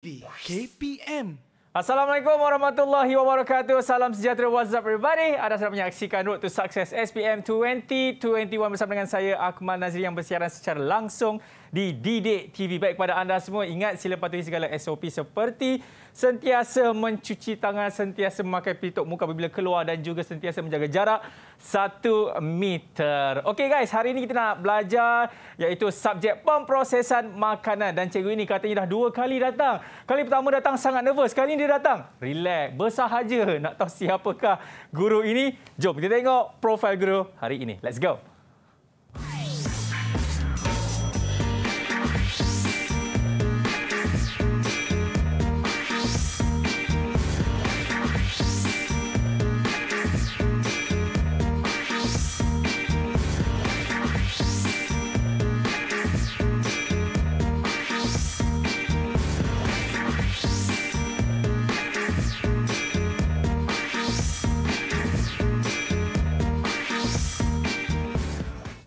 KPM. Assalamualaikum warahmatullahi wabarakatuh. Salam sejahtera. What's up everybody? Anda sedang menyaksikan Road to Success SPM 2021 bersama dengan saya, Akmal Nazri yang bersiaran secara langsung di Didik TV. Baik kepada anda semua, ingat sila patuhi segala SOP seperti sentiasa mencuci tangan, sentiasa memakai pelitup muka apabila keluar dan juga sentiasa menjaga jarak satu meter. Okey guys, hari ini kita nak belajar iaitu subjek pemprosesan makanan. Dan cikgu ini katanya dah dua kali datang. Kali pertama datang sangat nervous. Kali ini dia datang. Relax, bersahaja nak tahu siapakah guru ini. Jom kita tengok profil guru hari ini. Let's go.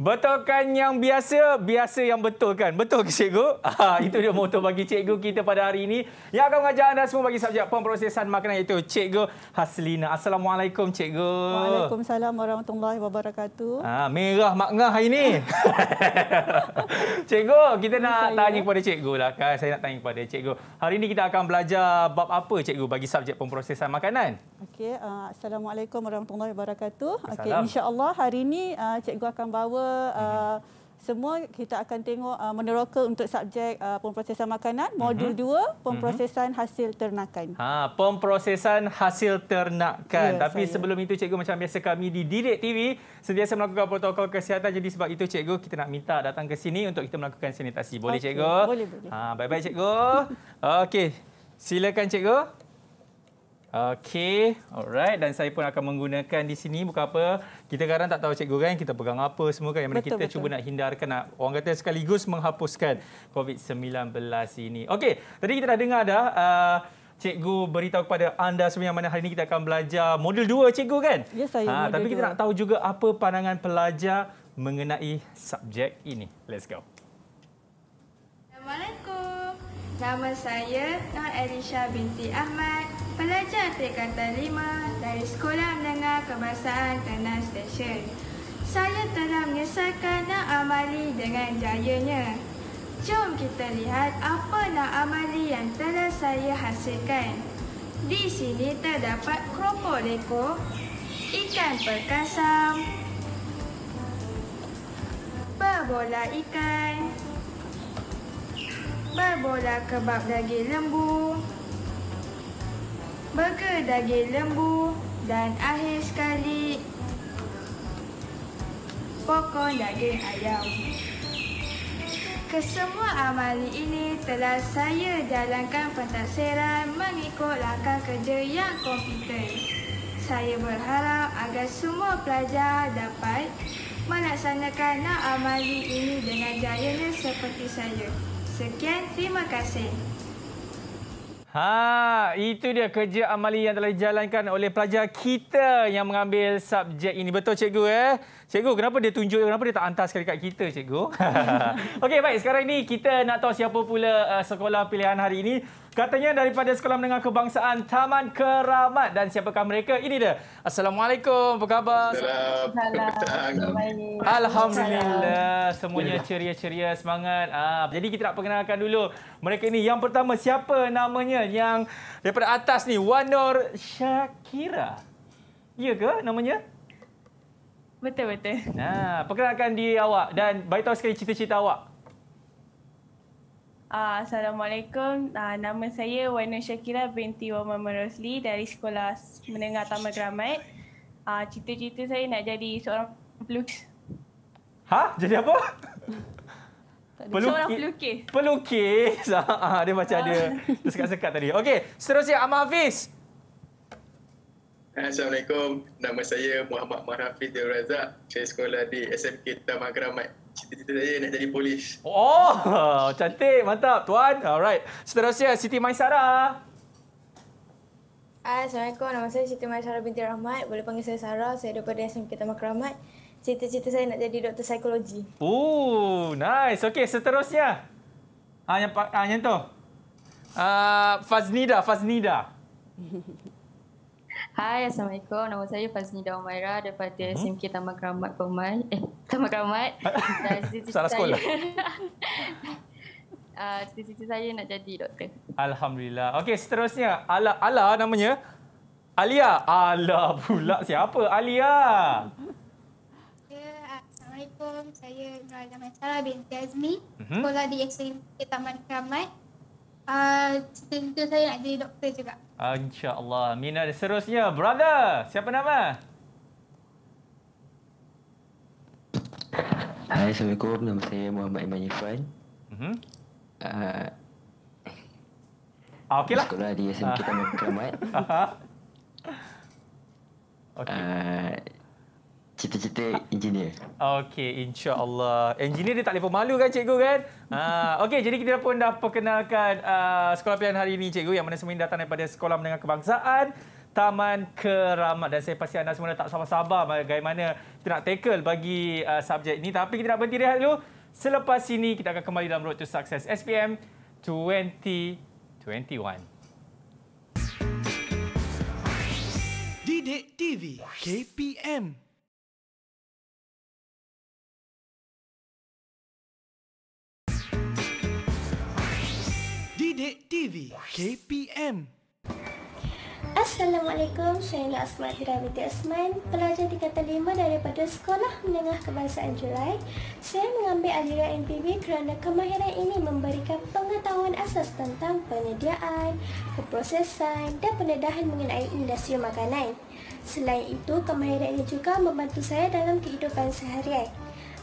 Betulkan yang biasa, biasa yang betul kan? Betul ke cikgu? Ha, itu dia motor bagi cikgu kita pada hari ini. Yang akan mengajar anda semua bagi subjek pemprosesan makanan itu cikgu Haslina. Assalamualaikum cikgu. Waalaikumsalam warahmatullahi wabarakatuh. ha, merah makngah hari ini. cikgu, kita ini nak saya. tanya kepada cikgu lah kan. Saya nak tanya kepada cikgu. Hari ini kita akan belajar bab apa cikgu bagi subjek pemprosesan makanan? Okey, uh, assalamualaikum warahmatullahi wabarakatuh. Okey, insya-Allah hari ini uh, cikgu akan bawa uh, mhm. semua kita akan tengok uh, meneroka untuk subjek uh, pemprosesan makanan mhm. modul 2 mm-hmm. pemprosesan mm-hmm. hasil ternakan. Ha, pemprosesan hasil ternakan. Yeah, Tapi saya. sebelum itu cikgu macam biasa kami di Direct TV sentiasa melakukan protokol kesihatan jadi sebab itu cikgu kita nak minta datang ke sini untuk kita melakukan sanitasi. Boleh okay. cikgu? Boleh, boleh. Ha, bye-bye cikgu. Okey, silakan cikgu. Okey, alright dan saya pun akan menggunakan di sini bukan apa. Kita kadang tak tahu cikgu kan kita pegang apa semua kan yang mana betul, kita betul. cuba nak hindarkan nak orang kata sekaligus menghapuskan COVID-19 ini. Okey, tadi kita dah dengar dah uh, cikgu beritahu kepada anda semua yang mana hari ini kita akan belajar modul 2 cikgu kan? Ya saya. Ha, tapi kita 2. nak tahu juga apa pandangan pelajar mengenai subjek ini. Let's go. Yang mana? Nama saya Nur Elisha binti Ahmad, pelajar tingkatan Lima dari Sekolah Menengah Kebangsaan Tanah Station. Saya telah menyelesaikan nak amali dengan jayanya. Jom kita lihat apa nak amali yang telah saya hasilkan. Di sini terdapat kerupuk leko, ikan perkasam, perbola ikan, Berbola kebab daging lembu. Burger daging lembu. Dan akhir sekali. Pokong daging ayam. Kesemua amali ini telah saya jalankan pentaksiran mengikut langkah kerja yang kompeten. Saya berharap agar semua pelajar dapat melaksanakan amali ini dengan jayanya seperti saya. Sekian, terima kasih. Ha, itu dia kerja amali yang telah dijalankan oleh pelajar kita yang mengambil subjek ini. Betul cikgu eh? Cikgu, kenapa dia tunjuk kenapa dia tak hantar sekali kat kita cikgu? Okey, baik. Sekarang ni kita nak tahu siapa pula uh, sekolah pilihan hari ini. Katanya daripada Sekolah Menengah Kebangsaan Taman Keramat dan siapakah mereka? Ini dia. Assalamualaikum. Apa khabar? Assalamualaikum. Alhamdulillah. Semuanya ceria-ceria semangat. Ah, jadi kita nak perkenalkan dulu mereka ini. Yang pertama siapa namanya yang daripada atas ni? Wanor Shakira. Ya ke namanya? Betul betul. Nah, perkenalkan diri awak dan bagi tahu sekali cerita-cerita awak. Uh, Assalamualaikum. Uh, nama saya Wanu Syakira binti Wanu Merosli dari Sekolah Menengah Taman Keramat. Uh, cita-cita saya nak jadi seorang pelukis. Ha? Jadi apa? Peluki. Seorang pelukis. Pelukis. Dia macam ada tersekat-sekat tadi. Okey, seterusnya Amar Hafiz. Assalamualaikum. Nama saya Muhammad Marhafiz Dewa Razak. Saya sekolah di SMK Taman Keramat cita-cita saya nak jadi polis. Oh, cantik, mantap, tuan. Alright. Seterusnya Siti Maisara. Assalamualaikum. Nama saya Siti Maisara binti Rahmat. Boleh panggil saya Sarah. Saya daripada SMK Taman Keramat. Cita-cita saya nak jadi doktor psikologi. Oh, nice. Okey, seterusnya. Ah, ha, yang ah, yang tu. Ah, uh, Faznida, Faznida. Hai, Assalamualaikum. Nama saya Fazlida Umaira daripada hmm. SMK Taman Keramat Pemai. Eh, Taman Keramat. Salah sekolah. sisi ah, sisi saya nak jadi doktor. Alhamdulillah. Okey, seterusnya. Ala, Ala namanya. Alia. Ala pula siapa? Alia. Ya, Assalamualaikum. Saya Nur Alamantara binti Azmi. mm Sekolah di SMK Taman Keramat. Uh, cita-cita saya nak jadi doktor juga. InsyaAllah. Mina ada seterusnya. Brother, siapa nama? Hai, Assalamualaikum. Nama saya Muhammad Iman Irfan. Uh-huh. Mhm. Ah, uh, ah, okay lah. Sekolah di SMK Taman Keramat. Okay. Uh, ah, Cerita-cerita engineer. Okey, insya-Allah. Engineer dia tak boleh malu kan cikgu kan? Ha, okey, jadi kita pun dah perkenalkan uh, sekolah pilihan hari ini cikgu yang mana semua datang daripada Sekolah Menengah Kebangsaan Taman Keramat dan saya pasti anda semua dah tak sabar-sabar bagaimana kita nak tackle bagi uh, subjek ini tapi kita nak berhenti rehat dulu. Selepas ini kita akan kembali dalam road to success SPM 2021. Didik TV KPM Sidik TV KPM Assalamualaikum, saya Nak Asmat Hira binti Asman, pelajar tingkatan 5 daripada Sekolah Menengah Kebangsaan Jurai. Saya mengambil aliran MPB kerana kemahiran ini memberikan pengetahuan asas tentang penyediaan, keprosesan dan pendedahan mengenai industri makanan. Selain itu, kemahiran ini juga membantu saya dalam kehidupan seharian.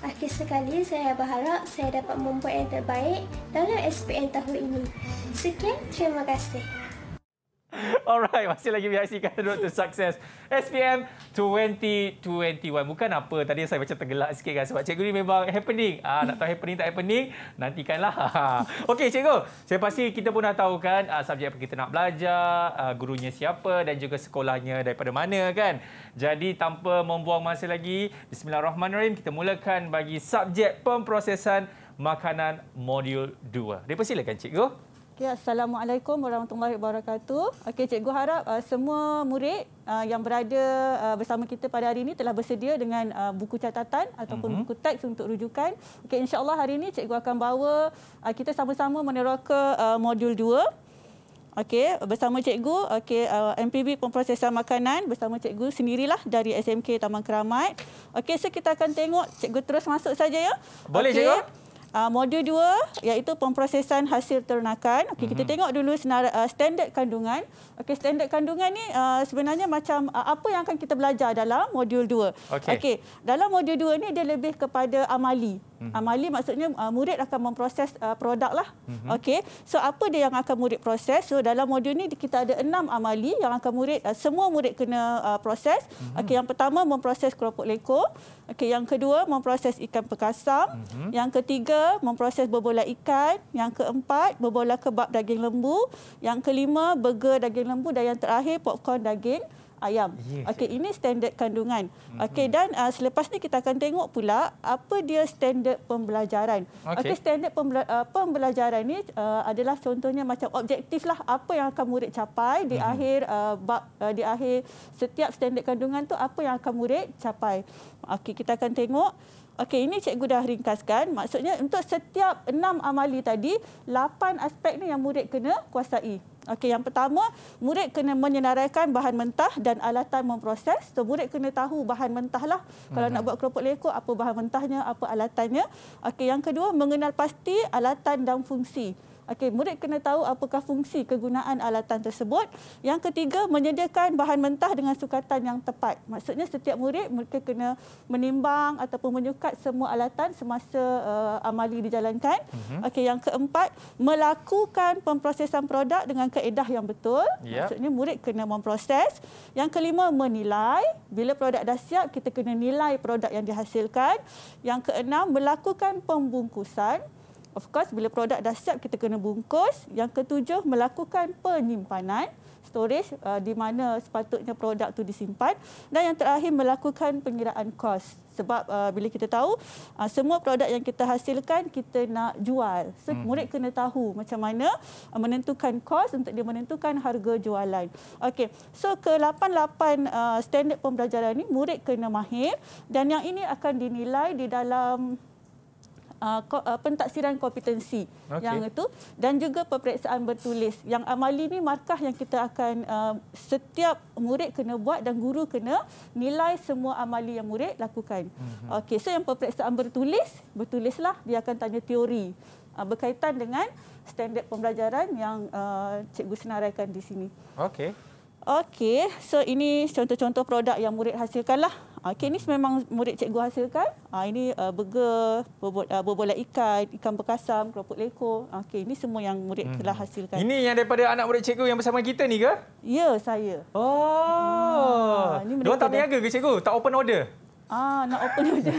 Akhir sekali saya berharap saya dapat membuat yang terbaik dalam SPM tahun ini. Sekian, terima kasih. Alright, masih lagi VIC kata Road to Success. SPM 2021. Bukan apa, tadi saya macam tergelak sikit kan. Sebab cikgu ni memang happening. Ah, nak tahu happening tak happening, nantikanlah. Okey, cikgu. Saya pasti kita pun dah tahu kan ah, subjek apa kita nak belajar, ah, gurunya siapa dan juga sekolahnya daripada mana kan. Jadi, tanpa membuang masa lagi, Bismillahirrahmanirrahim. Kita mulakan bagi subjek pemprosesan makanan modul 2. Dipersilakan cikgu. Cikgu. Okey, assalamualaikum warahmatullahi wabarakatuh. Okey, cikgu harap uh, semua murid uh, yang berada uh, bersama kita pada hari ini telah bersedia dengan uh, buku catatan ataupun uh-huh. buku teks untuk rujukan. Okey, insyaallah hari ini cikgu akan bawa uh, kita sama-sama meneroka uh, modul 2. Okey, bersama cikgu, okey uh, MPB pemprosesan makanan bersama cikgu sendirilah dari SMK Taman Keramat. Okey, so kita akan tengok cikgu terus masuk saja ya. Boleh okay. cikgu. Uh, modul 2 iaitu pemprosesan hasil ternakan. Okey kita mm-hmm. tengok dulu senara, uh, standard kandungan. Okey standard kandungan ni uh, sebenarnya macam uh, apa yang akan kita belajar dalam modul 2. Okey. Okay. Dalam modul 2 ni dia lebih kepada amali. Mm-hmm. Amali maksudnya uh, murid akan memproses uh, produk lah. Mm-hmm. Okey. So apa dia yang akan murid proses? So dalam modul ni kita ada enam amali yang akan murid uh, semua murid kena uh, proses. Mm-hmm. Okey yang pertama memproses keropok leko. Okey yang kedua memproses ikan pekasam. Mm-hmm. Yang ketiga memproses berbola ikan. Yang keempat, berbola kebab daging lembu. Yang kelima, burger daging lembu. Dan yang terakhir, popcorn daging ayam. Okey, ini standard kandungan. Mhm. Okey, dan uh, selepas ni kita akan tengok pula apa dia standard pembelajaran. Okey, okay, standard pembela uh, pembelajaran ni uh, adalah contohnya macam objektif lah apa yang akan murid capai di uh mhm. -huh. akhir uh, bab uh, di akhir setiap standard kandungan tu apa yang akan murid capai. Okey, kita akan tengok. Okey, ini cikgu dah ringkaskan. Maksudnya untuk setiap enam amali tadi, lapan aspek ni yang murid kena kuasai. Okey, yang pertama, murid kena menyenaraikan bahan mentah dan alatan memproses. So, murid kena tahu bahan mentahlah. Kalau uh-huh. nak mhm. buat keropok lekuk, apa bahan mentahnya, apa alatannya. Okey, yang kedua, mengenal pasti alatan dan fungsi. Okey, murid kena tahu apakah fungsi kegunaan alatan tersebut. Yang ketiga, menyediakan bahan mentah dengan sukatan yang tepat. Maksudnya setiap murid mereka kena menimbang ataupun menyukat semua alatan semasa uh, amali dijalankan. Mm-hmm. Okey, yang keempat, melakukan pemprosesan produk dengan kaedah yang betul. Yep. Maksudnya murid kena memproses. Yang kelima, menilai. Bila produk dah siap, kita kena nilai produk yang dihasilkan. Yang keenam, melakukan pembungkusan. Of course, bila produk dah siap, kita kena bungkus. Yang ketujuh, melakukan penyimpanan storage uh, di mana sepatutnya produk tu disimpan dan yang terakhir melakukan pengiraan kos sebab uh, bila kita tahu uh, semua produk yang kita hasilkan kita nak jual so hmm. murid kena tahu macam mana menentukan kos untuk dia menentukan harga jualan Okay, so ke 88 standard pembelajaran ini murid kena mahir dan yang ini akan dinilai di dalam Uh, uh, pentaksiran kompetensi okay. yang itu dan juga peperiksaan bertulis. Yang amali ni markah yang kita akan uh, setiap murid kena buat dan guru kena nilai semua amali yang murid lakukan. Mm-hmm. Okey, so yang peperiksaan bertulis, bertulislah dia akan tanya teori uh, berkaitan dengan standard pembelajaran yang uh, cikgu senaraikan di sini. Okey. Okey, so ini contoh-contoh produk yang murid hasilkanlah. Okay ini memang murid cikgu hasilkan. Uh, ini uh, burger, ah, berbola uh, ikan, ikan bekasam, keropok leko. Uh, okay, ini semua yang murid hmm. telah hasilkan. Ini yang daripada anak murid cikgu yang bersama kita ni ke? Ya, saya. Oh. Uh, ini mereka tak berniaga ke cikgu? Tak open order? Ah, nak open order.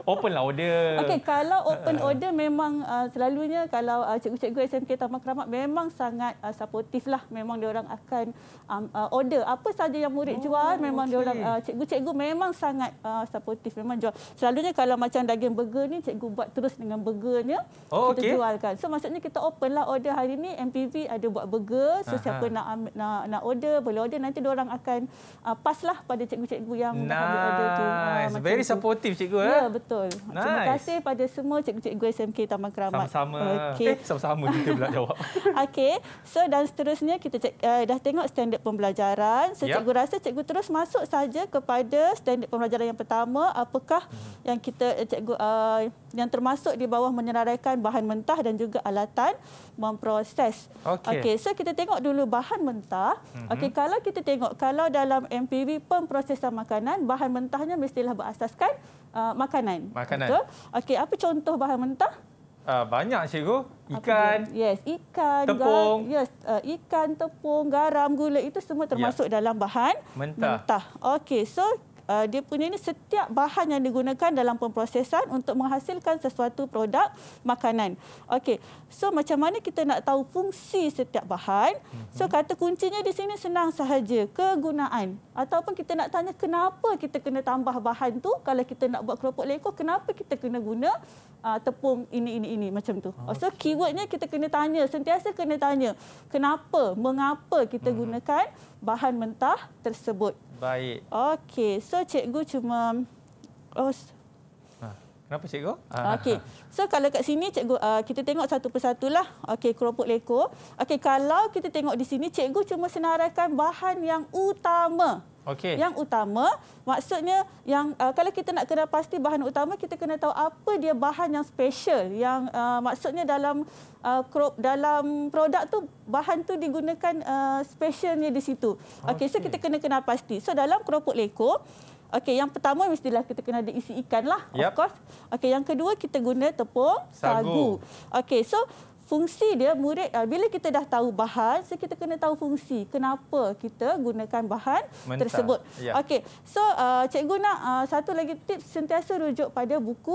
open lah order. Okey, kalau open order memang uh, selalunya kalau uh, cikgu-cikgu SMK Taman Keramat memang sangat uh, supportive lah. Memang dia orang akan um, uh, order apa saja yang murid oh, jual, memang okay. dia orang uh, cikgu-cikgu memang sangat uh, supportive memang jual. Selalunya kalau macam daging burger ni cikgu buat terus dengan burgernya oh, kita okay. jualkan. So maksudnya kita open lah order hari ni MPV ada buat burger, so Aha. siapa nak, nak nak nak order, boleh order nanti dia orang akan uh, pas lah pada cikgu-cikgu yang nak ambil order tu. Nice. Very itu. supportive cikgu ya. Ya, betul. Nice. Terima kasih pada semua cikgu-cikgu SMK Taman Keramat. Sama-sama. Okay. Eh, sama-sama kita pula jawab. Okey. So dan seterusnya kita cek, uh, dah tengok standard pembelajaran. So cikgu yep. rasa cikgu terus masuk saja kepada standard pembelajaran yang pertama. Apakah hmm. yang kita eh, cikgu uh, yang termasuk di bawah menyenaraikan bahan mentah dan juga alatan memproses. Okey. Okay, so kita tengok dulu bahan mentah. Mm-hmm. Okey, kalau kita tengok kalau dalam MPV pemprosesan makanan, bahan mentahnya mestilah berasaskan uh, makanan. Makanan. Okey, apa contoh bahan mentah? Uh, banyak cikgu ikan yes ikan tepung gar- yes uh, ikan tepung garam gula itu semua termasuk yeah. dalam bahan mentah, mentah. okey so uh, dia punya ni setiap bahan yang digunakan dalam pemprosesan untuk menghasilkan sesuatu produk makanan. Okey. So macam mana kita nak tahu fungsi setiap bahan? So mhm. kata kuncinya di sini senang sahaja, kegunaan. Ataupun kita nak tanya kenapa kita kena tambah bahan tu kalau kita nak buat keropok lekor, kenapa kita kena guna uh, tepung ini ini ini macam tu. Okay. Ah, so keywordnya kita kena tanya, sentiasa kena tanya. Kenapa? Mengapa kita mhm. gunakan? bahan mentah tersebut. Baik. Okey, so cikgu cuma oh, Kenapa cikgu? Ah. Okey. So kalau kat sini cikgu uh, kita tengok satu persatulah. Okey keropok leko. Okey kalau kita tengok di sini cikgu cuma senaraikan bahan yang utama. Okey. Yang utama maksudnya yang uh, kalau kita nak kena pasti bahan utama kita kena tahu apa dia bahan yang special yang uh, maksudnya dalam uh, krop dalam produk tu bahan tu digunakan uh, specialnya di situ. Okey okay, so kita kena kenal pasti. So dalam keropok leko Okey, yang pertama mestilah kita kena ada isi ikan lah, yep. of course. Okey, yang kedua kita guna tepung sagu. sagu. Okey, so fungsi dia murid ah, bila kita dah tahu bahan, so kita kena tahu fungsi. Kenapa kita gunakan bahan Mentah. tersebut? Yep. Ya. Okey, so uh, cikgu nak uh, satu lagi tips sentiasa rujuk pada buku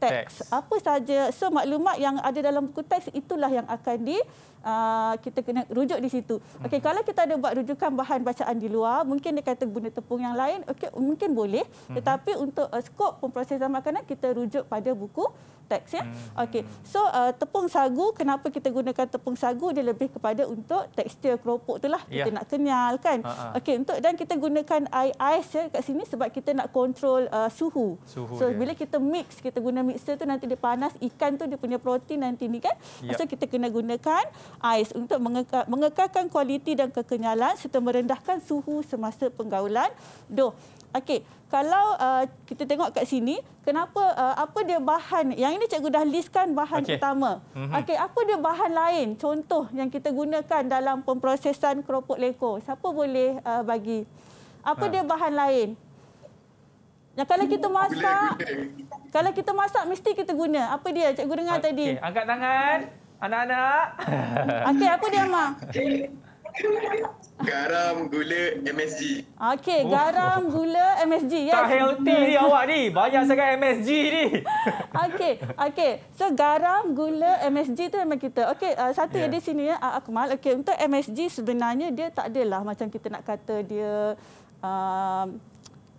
teks. Apa saja so maklumat yang ada dalam buku teks itulah yang akan di uh, kita kena rujuk di situ. Okey hmm. kalau kita ada buat rujukan bahan bacaan di luar, mungkin dia kata guna tepung yang lain, okey mungkin boleh. Hmm. Tetapi untuk uh, skop pemprosesan makanan kita rujuk pada buku teks ya. Hmm. Okey. So uh, tepung sagu kenapa kita gunakan tepung sagu dia lebih kepada untuk tekstur keropok itulah kita ya. nak kenyal kan. Uh-huh. Okey untuk dan kita gunakan air ais ya kat sini sebab kita nak kontrol uh, suhu. suhu. So yeah. bila kita mix kita guna mixer tu nanti dia panas ikan tu dia punya protein nanti ni kan. Yep. Ya. So kita kena gunakan ais untuk mengekal, mengekalkan kualiti dan kekenyalan serta merendahkan suhu semasa penggaulan. Doh. Okey, kalau uh, kita tengok kat sini, kenapa uh, apa dia bahan? Yang ini cikgu dah listkan bahan okay. utama. Mm-hmm. Okey, apa dia bahan lain? Contoh yang kita gunakan dalam pemprosesan keropok leko. Siapa boleh uh, bagi? Apa ha. dia bahan lain? Nah, kalau kita masak, kalau kita masak mesti kita guna. Apa dia cikgu dengar okay. tadi? Angkat tangan anak-anak. Okey, apa dia Ma? Garam, gula, MSG. Okey, oh. garam, gula, MSG. Yes. Ya? Tak healthy ni awak ni. Banyak sangat MSG ni. Okey, okey. So garam, gula, MSG tu memang kita. Okey, uh, satu yeah. ada sini ya, uh, Akmal. Okey, untuk MSG sebenarnya dia tak adalah macam kita nak kata dia uh,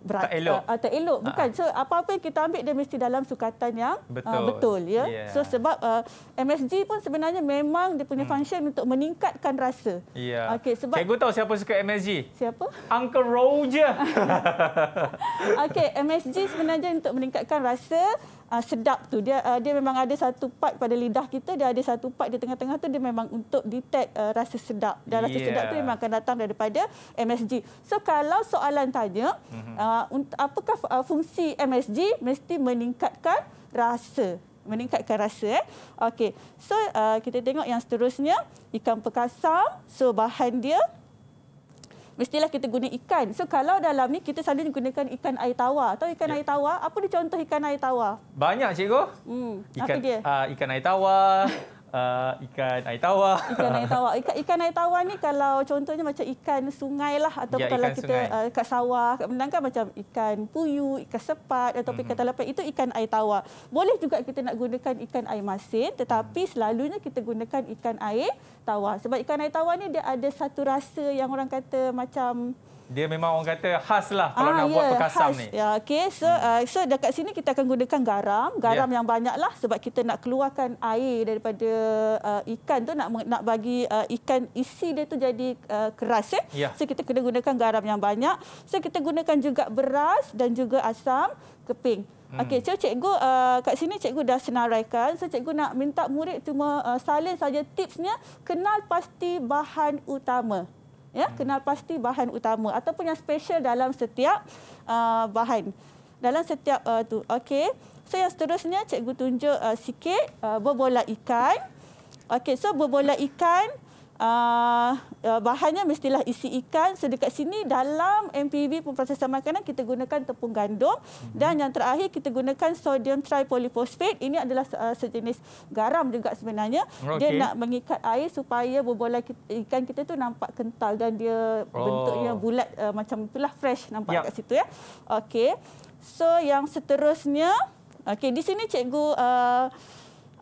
berat, tak elok. Uh, tak elok. Ah. Bukan. So, apa-apa yang kita ambil, dia mesti dalam sukatan yang ah, betul. Uh, betul ya? yeah. So, sebab uh, MSG pun sebenarnya memang dia punya hmm. function untuk meningkatkan rasa. Yeah. Okay, sebab Cikgu tahu siapa suka MSG? Siapa? Uncle Roger. okay, MSG sebenarnya untuk meningkatkan rasa uh, sedap tu dia uh, dia memang ada satu part pada lidah kita dia ada satu part di tengah-tengah tu dia memang untuk detect uh, rasa sedap dan rasa sedap tu memang akan datang daripada MSG so kalau soalan tanya uh, apakah uh, fungsi MSG mesti meningkatkan rasa meningkatkan rasa eh. Okey. So uh, kita tengok yang seterusnya ikan pekasam. So bahan dia mestilah kita guna ikan. So kalau dalam ni kita selalu gunakan ikan air tawar. Tahu ikan ya. air tawar? Apa dia contoh ikan air tawar? Banyak cikgu. Hmm. Ikan, apa dia? Uh, ikan air tawar, Uh, ikan air tawar. Ikan air tawar. Ikan, ikan air tawar ni kalau contohnya macam ikan sungai lah. Atau ya, kalau kita uh, kat sawah, kat menang kan macam ikan puyu, ikan sepat atau mm-hmm. ikan talapan. Itu ikan air tawar. Boleh juga kita nak gunakan ikan air masin. Tetapi hmm. selalunya kita gunakan ikan air tawar. Sebab ikan air tawar ni dia ada satu rasa yang orang kata macam dia memang orang kata khas lah kalau ah, nak yeah, buat ya, perkasam khas. ni. Ya, okay. so, hmm. uh, so dekat sini kita akan gunakan garam. Garam yeah. yang banyak lah sebab kita nak keluarkan air daripada uh, ikan tu. Nak nak bagi uh, ikan isi dia tu jadi uh, keras. Eh. Ya. Yeah. So kita kena gunakan garam yang banyak. So kita gunakan juga beras dan juga asam keping. Hmm. Okey, so cikgu uh, kat sini cikgu dah senaraikan. So cikgu nak minta murid cuma uh, salin saja tipsnya kenal pasti bahan utama ya kenal pasti bahan utama ataupun yang special dalam setiap uh, bahan dalam setiap uh, tu okey so yang seterusnya cikgu tunjuk uh, sikit uh, berbola ikan okey so berbola ikan Uh, bahannya mestilah isi ikan. So dekat sini dalam MPV pemprosesan makanan kita gunakan tepung gandum mhm. dan yang terakhir kita gunakan sodium tripolyphosphate. Ini adalah uh, sejenis garam juga sebenarnya. Okay. Dia nak mengikat air supaya bola ikan kita tu nampak kental dan dia oh. bentuknya bulat uh, macam itulah fresh nampak yep. Ya. kat situ ya. Okey. So yang seterusnya okey di sini cikgu uh,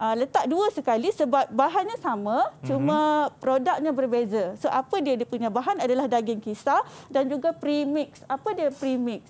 uh, letak dua sekali sebab bahannya sama cuma mm -hmm. produknya berbeza. So apa dia dia punya bahan adalah daging kisar dan juga premix. Apa dia premix?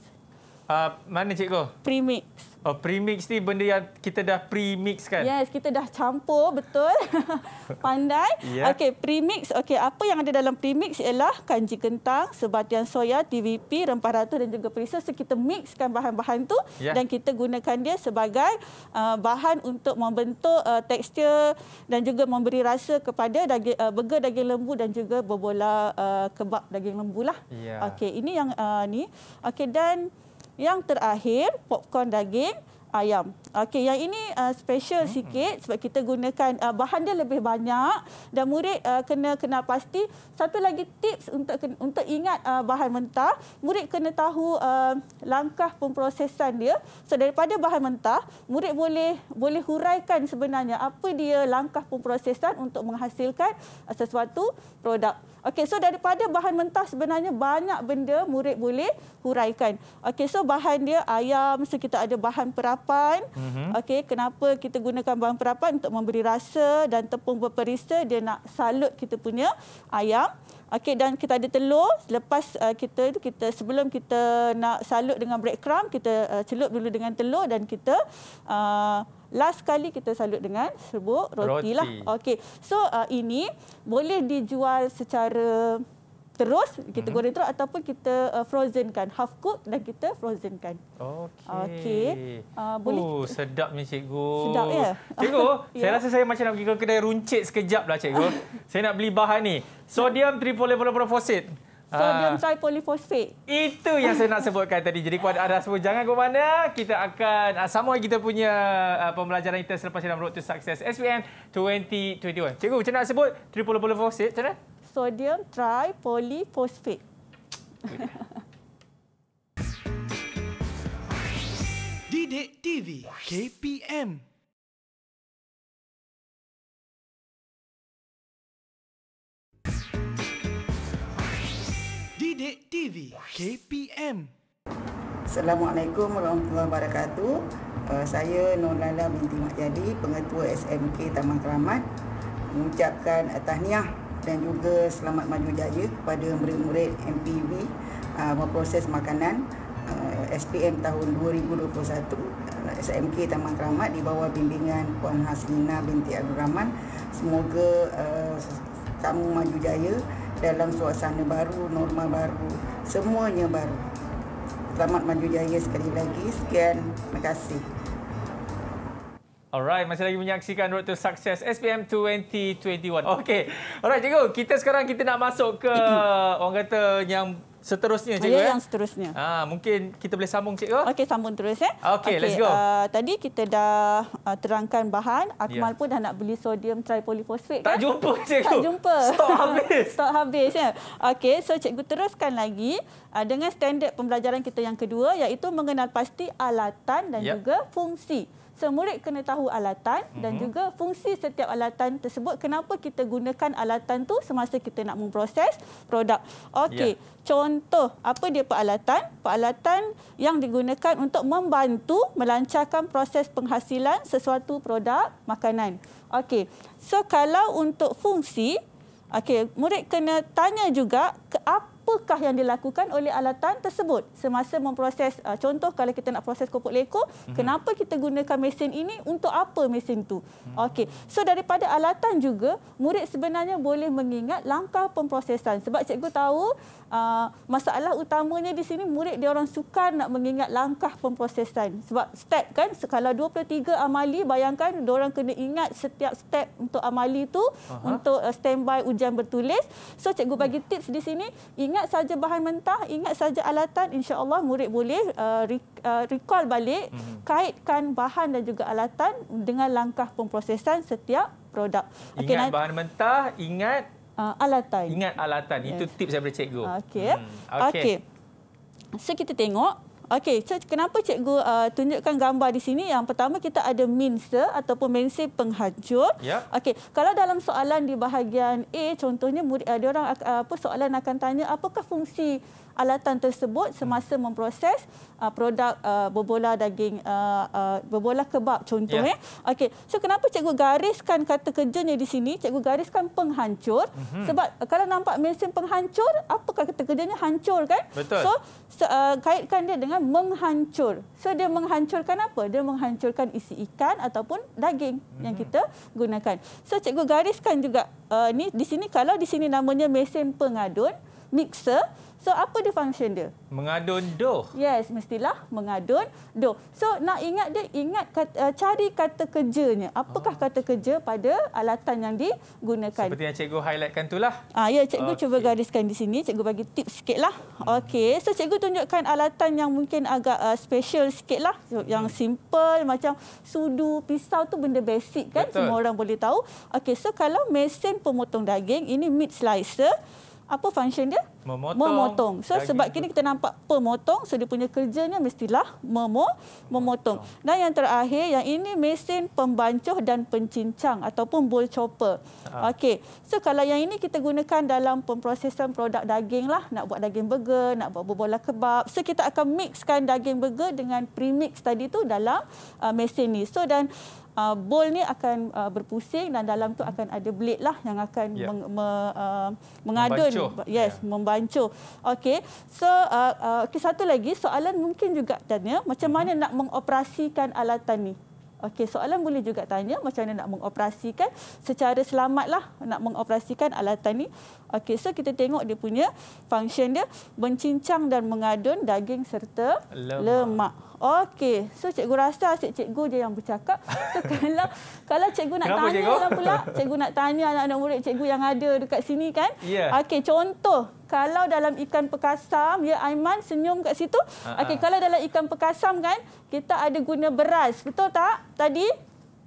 Uh, mana cikgu? Premix. Oh, premix ni benda yang kita dah premix kan? Yes, kita dah campur betul. Pandai. Yeah. Okey, premix. Okey, apa yang ada dalam premix ialah kanji kentang, sebatian soya, TVP, rempah ratu dan juga perisa. So, kita mixkan bahan-bahan tu yeah. dan kita gunakan dia sebagai uh, bahan untuk membentuk uh, tekstur dan juga memberi rasa kepada daging, uh, burger daging lembu dan juga berbola uh, kebab daging lembu lah. Yeah. Okey, ini yang uh, ni. Okey, dan... Yang terakhir, popcorn daging ayam. Okey, yang ini uh, special hmm. sikit sebab kita gunakan uh, bahan dia lebih banyak dan murid uh, kena kenal pasti. Satu lagi tips untuk untuk ingat uh, bahan mentah, murid kena tahu uh, langkah pemprosesan dia. So daripada bahan mentah, murid boleh boleh huraikan sebenarnya apa dia langkah pemprosesan untuk menghasilkan uh, sesuatu produk. Okey, so daripada bahan mentah sebenarnya banyak benda murid boleh huraikan. Okey, so bahan dia ayam, so ada bahan perap perapan. Mm-hmm. Okey, kenapa kita gunakan bahan perapan untuk memberi rasa dan tepung berperisa dia nak salut kita punya ayam. Okey dan kita ada telur selepas uh, eh, kita itu kita sebelum kita nak salut dengan crumb kita uh, celup dulu dengan telur dan kita uh, last kali kita salut dengan serbuk roti, lah. roti. lah. okay So uh, ini boleh dijual secara terus kita hmm. goreng terus ataupun kita uh, frozen kan half cook dan kita frozen kan okey okey uh, oh, boleh oh sedap ni cikgu sedap ya cikgu yeah. saya rasa saya macam nak pergi ke kedai runcit sekejap lah cikgu saya nak beli bahan ni sodium tripolyphosphate Sodium uh, ah. tripolyphosphate. Itu yang saya nak sebutkan tadi. Jadi kepada anda semua, jangan ke mana. Kita akan uh, sama kita punya uh, pembelajaran kita selepas dalam Road to Success SPM 2021. Cikgu, macam nak sebut tripolyphosphate? Macam mana? sodium tripolyphosphate. Didik TV KPM Didik TV KPM Assalamualaikum warahmatullahi wabarakatuh uh, Saya Nolala binti Mak Jadi Pengetua SMK Taman Keramat Mengucapkan uh, tahniah dan juga selamat maju jaya kepada murid-murid MPV uh, ah, proses makanan uh, ah, SPM tahun 2021 uh, SMK Taman Keramat di bawah bimbingan Puan Haslina binti Abdul Rahman. Semoga uh, ah, tamu maju jaya dalam suasana baru, norma baru, semuanya baru. Selamat maju jaya sekali lagi. Sekian, terima kasih. Alright, masih lagi menyaksikan Road to Success SPM 2021. Okay, alright cikgu, kita sekarang kita nak masuk ke orang kata yang seterusnya cikgu. Oh, ya, eh? yang seterusnya. Ha, mungkin kita boleh sambung cikgu. Okay, sambung terus. Eh? Okay, okay, let's go. Uh, tadi kita dah uh, terangkan bahan, Akmal yeah. pun dah nak beli sodium tripolyphosphate. Tak kan? jumpa cikgu. Tak jumpa. Stok habis. Stok habis. Ya? Okay, so cikgu teruskan lagi uh, dengan standard pembelajaran kita yang kedua iaitu mengenal pasti alatan dan yep. Ya. juga fungsi. So murid kena tahu alatan mm-hmm. dan mhm. juga fungsi setiap alatan tersebut. Kenapa kita gunakan alatan tu semasa kita nak memproses produk. Okey, yeah. contoh apa dia peralatan? Peralatan yang digunakan untuk membantu melancarkan proses penghasilan sesuatu produk makanan. Okey. So kalau untuk fungsi, okey, murid kena tanya juga ke apa apakah yang dilakukan oleh alatan tersebut semasa memproses uh, contoh kalau kita nak proses kopok leko mm-hmm. kenapa kita gunakan mesin ini untuk apa mesin tu mm-hmm. okey so daripada alatan juga murid sebenarnya boleh mengingat langkah pemprosesan sebab cikgu tahu uh, masalah utamanya di sini murid dia orang sukar nak mengingat langkah pemprosesan sebab step kan kalau 23 amali bayangkan dia orang kena ingat setiap step untuk amali itu uh untuk uh, standby ujian bertulis so cikgu bagi tips di sini ingat ingat saja bahan mentah, ingat saja alatan, insya-Allah murid boleh uh, uh recall balik hmm. kaitkan bahan dan juga alatan dengan langkah pemprosesan setiap produk. Ingat okay, bahan mentah, ingat uh, alatan. Ingat alatan. Yes. Itu tips daripada cikgu. Okey. Hmm. Okey. Okay. So kita tengok Okey, kenapa cikgu uh, tunjukkan gambar di sini? Yang pertama kita ada minsa ataupun mensi penghancur. Ya. Okey, kalau dalam soalan di bahagian A contohnya murid ada uh, orang uh, apa soalan akan tanya apakah fungsi alatan tersebut semasa memproses uh, produk uh, berbola daging uh, uh, berbola kebab contoh yeah. eh. Okey. So kenapa cikgu gariskan kata kerjanya di sini? Cikgu gariskan penghancur mm-hmm. sebab uh, kalau nampak mesin penghancur, apa kata kerjanya hancur kan? Betul. So, so uh, kaitkan dia dengan menghancur. So dia menghancurkan apa? Dia menghancurkan isi ikan ataupun daging mm-hmm. yang mhm. kita gunakan. So cikgu gariskan juga uh, ni di sini kalau di sini namanya mesin pengadun mixer. So apa dia function dia? Mengadun doh. Yes, mestilah mengadun doh. So nak ingat dia ingat kata, uh, eh, cari kata kerjanya. Apakah oh. kata kerja pada alatan yang digunakan? Seperti yang cikgu highlightkan itulah. Ah ya, cikgu okay. cuba gariskan di sini. Cikgu bagi tips sikitlah. Hmm. Okey. So cikgu tunjukkan alatan yang mungkin agak uh, special sikitlah. So, hmm. Yang simple macam sudu, pisau tu benda basic kan Betul. semua orang boleh tahu. Okey, so kalau mesin pemotong daging ini meat slicer apa function dia? Memotong. memotong. So daging. sebab kini kita nampak pemotong, so dia punya kerjanya mestilah memo, memotong. Dan yang terakhir, yang ini mesin pembancuh dan pencincang ataupun bowl chopper. Ah. Okey. So kalau yang ini kita gunakan dalam pemprosesan produk daging lah, nak buat daging burger, nak buat bola kebab. So kita akan mixkan daging burger dengan premix tadi tu dalam uh, mesin ni. So dan uh, bowl ni akan uh, berpusing dan dalam tu akan ada blade lah yang akan yeah. meng, me, uh, mengadun membancur. yes yeah. membancuh okey so uh, uh, okay, satu lagi soalan mungkin juga tanya macam mana mhm. nak mengoperasikan alatan ni Okey, soalan boleh juga tanya macam mana nak mengoperasikan secara selamatlah nak mengoperasikan alatan ni. Okey, so kita tengok dia punya function dia mencincang dan mengadun daging serta lemak. lemak. Okey, so cikgu rasa asyik cikgu je yang bercakap. So, kalau kalau cikgu nak Kenapa, tanya cikgu? pula, cikgu nak tanya anak-anak murid cikgu yang ada dekat sini kan. Yeah. Okey, contoh. Kalau dalam ikan pekasam, ya Aiman senyum kat situ. Uh -huh. Okey, kalau dalam ikan pekasam kan, kita ada guna beras. Betul tak tadi?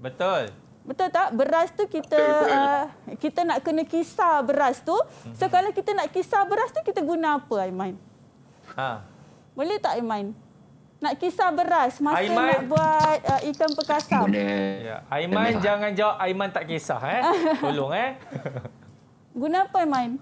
Betul. Betul tak? Beras tu kita uh, kita nak kena kisar beras tu. So, mm-hmm. kalau kita nak kisar beras tu, kita guna apa Aiman? Ha. Boleh tak Aiman? nak kisah beras masa Aiman. nak buat uh, ikan pekasam. Ya. Aiman Demi. jangan jawab Aiman tak kisah eh. Tolong eh. Guna apa Aiman?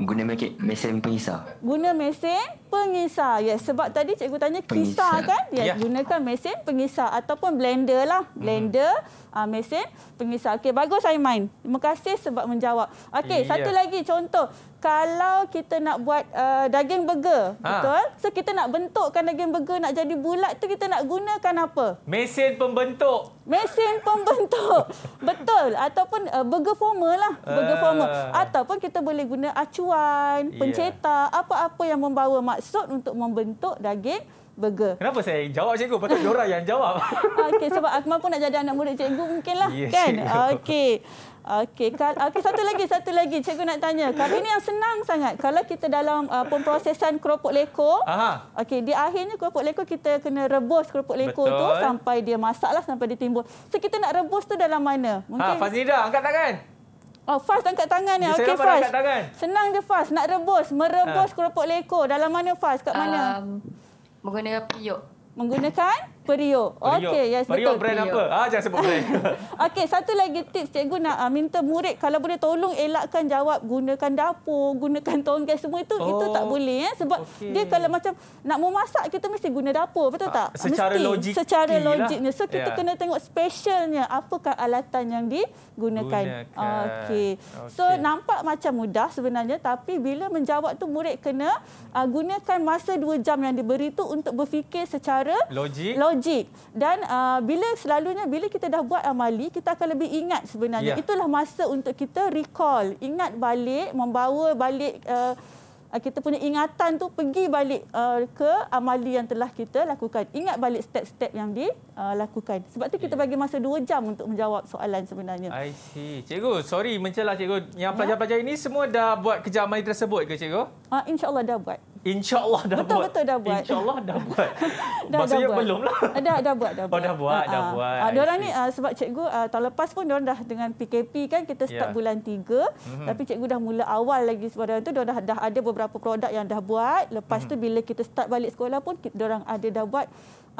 Guna mesin pengisar. Guna mesin pengisar. Ya, yes. sebab tadi cikgu tanya kisah kan? Ya, yes. Ya. yeah. gunakan mesin pengisar ataupun blender lah. Hmm. Blender, hmm. uh, mesin pengisar. Okey, bagus Aiman. Terima kasih sebab menjawab. Okey, yeah. satu lagi contoh kalau kita nak buat uh, daging burger, ha. betul? So kita nak bentukkan daging burger nak jadi bulat tu kita nak gunakan apa? Mesin pembentuk. Mesin pembentuk. betul. Ataupun uh, burger former lah. Burger uh. former. Ataupun kita boleh guna acuan, ya. pencetak, apa-apa yang membawa maksud untuk membentuk daging burger. Kenapa saya jawab cikgu? Patut diorang yang jawab. Okey, sebab Akmal pun nak jadi anak murid cikgu mungkinlah. Yeah, kan? Okey. Okey, okay, satu lagi, satu lagi. Cikgu nak tanya. Kali ini yang senang sangat. Kalau kita dalam uh, pemprosesan keropok leko, okay, di akhirnya keropok leko kita kena rebus keropok leko tu sampai dia masak lah, sampai dia timbul. So, kita nak rebus tu dalam mana? Ha, Mungkin... Ha, Fazlida, angkat tangan. Oh, Fas angkat tangan ni. Okey, Fas. Senang je Fas. Nak rebus, merebus ha. keropok leko Dalam mana Fas? Kat mana? Um, menggunakan periuk. Menggunakan? Perio. Okey, yes Perio betul. Brand Perio apa? Ah, jangan sebut brand. Okey, satu lagi tips cikgu nak uh, minta murid kalau boleh tolong elakkan jawab gunakan dapur, gunakan tonggak semua itu oh, itu tak oh, boleh eh? sebab okay. dia kalau macam nak memasak kita mesti guna dapur, betul ah, tak? secara mesti, logik. Secara lah. logiknya. So kita yeah. kena tengok specialnya apakah alatan yang digunakan. Okey. Okay. So nampak macam mudah sebenarnya tapi bila menjawab tu murid kena uh, gunakan masa 2 jam yang diberi tu untuk berfikir secara logik. logik logik dan uh, bila selalunya bila kita dah buat amali kita akan lebih ingat sebenarnya yeah. itulah masa untuk kita recall ingat balik membawa balik uh, Ah, kita punya ingatan tu pergi balik ah, ke amali yang telah kita lakukan. Ingat balik step-step yang dilakukan. Ah, sebab tu kita bagi masa 2 jam untuk menjawab soalan sebenarnya. I see. Cikgu, sorry mencelah cikgu. Yang pelajar-pelajar ya. ini semua dah buat kerja amali tersebut ke cikgu? Uh, InsyaAllah dah buat. InsyaAllah dah betul, buat. Betul-betul dah buat. InsyaAllah dah buat. dah, Maksudnya dah belum lah. Dah, dah buat. Dah oh, buat. Oh, dah buat. Uh, dah uh, buat. Uh, diorang ni uh, sebab cikgu uh, tahun lepas pun diorang dah dengan PKP kan kita start yeah. bulan 3. Mm-hmm. Tapi cikgu dah mula awal lagi sebab tu diorang dah, dah ada beberapa beberapa produk yang dah buat. Lepas hmm. tu bila kita start balik sekolah pun kita orang ada dah buat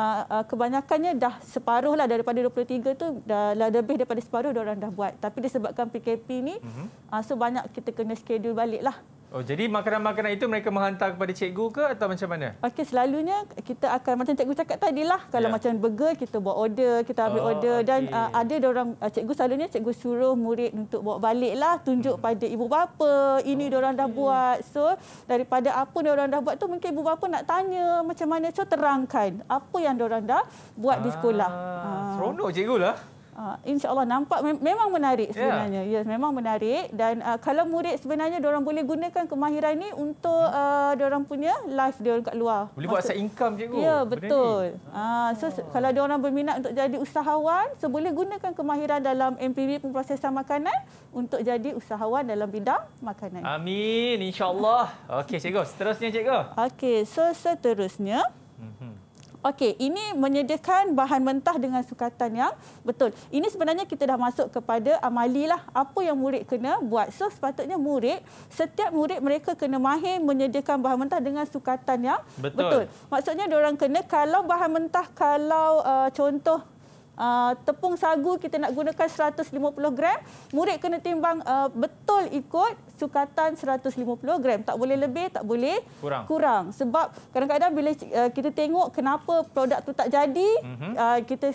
ah, ah, kebanyakannya dah separuh lah daripada 23 tu dah lebih daripada separuh orang dah buat tapi disebabkan PKP ni mm-hmm. so banyak kita kena schedule balik lah Oh, jadi makanan-makanan itu mereka menghantar kepada cikgu ke atau macam mana? Okey, selalunya kita akan macam cikgu cakap tadi lah. Kalau yeah. macam burger, kita buat order, kita ambil oh, order. Dan uh, ada orang, uh, ah, cikgu selalunya cikgu suruh murid untuk bawa balik lah. Tunjuk hmm. pada ibu bapa, ini oh, orang okay. dah buat. So, daripada apa orang dah buat tu mungkin ibu bapa nak tanya macam mana. So, terangkan apa yang orang dah buat ah, di sekolah. Ah, seronok cikgu lah. Uh, ah, InsyaAllah nampak mem- memang menarik ya. sebenarnya. Yeah. Yes, memang menarik. Dan uh, kalau murid sebenarnya orang boleh gunakan kemahiran ini untuk uh, hmm. ah, orang punya life dia kat luar. Boleh Maksud, buat asset income cikgu. Ya, yeah, betul. Uh, oh. So, kalau orang berminat untuk jadi usahawan, so boleh gunakan kemahiran dalam MPB pemprosesan makanan untuk jadi usahawan dalam bidang makanan. Amin. InsyaAllah. Okey, cikgu. Seterusnya, cikgu. Okey, so seterusnya. Mm-hmm. Okey, ini menyediakan bahan mentah dengan sukatan yang betul. Ini sebenarnya kita dah masuk kepada amali lah. Apa yang murid kena buat. So, sepatutnya murid, setiap murid mereka kena mahir menyediakan bahan mentah dengan sukatan yang betul. betul. Maksudnya, orang kena kalau bahan mentah, kalau uh, contoh Ah, tepung sagu kita nak gunakan 150 gram. Murid kena timbang uh, betul ikut sukatan 150 gram. Tak boleh lebih, tak boleh kurang. kurang. Sebab kadang-kadang bila uh, kita tengok kenapa produk tu tak jadi, mm -hmm. uh, kita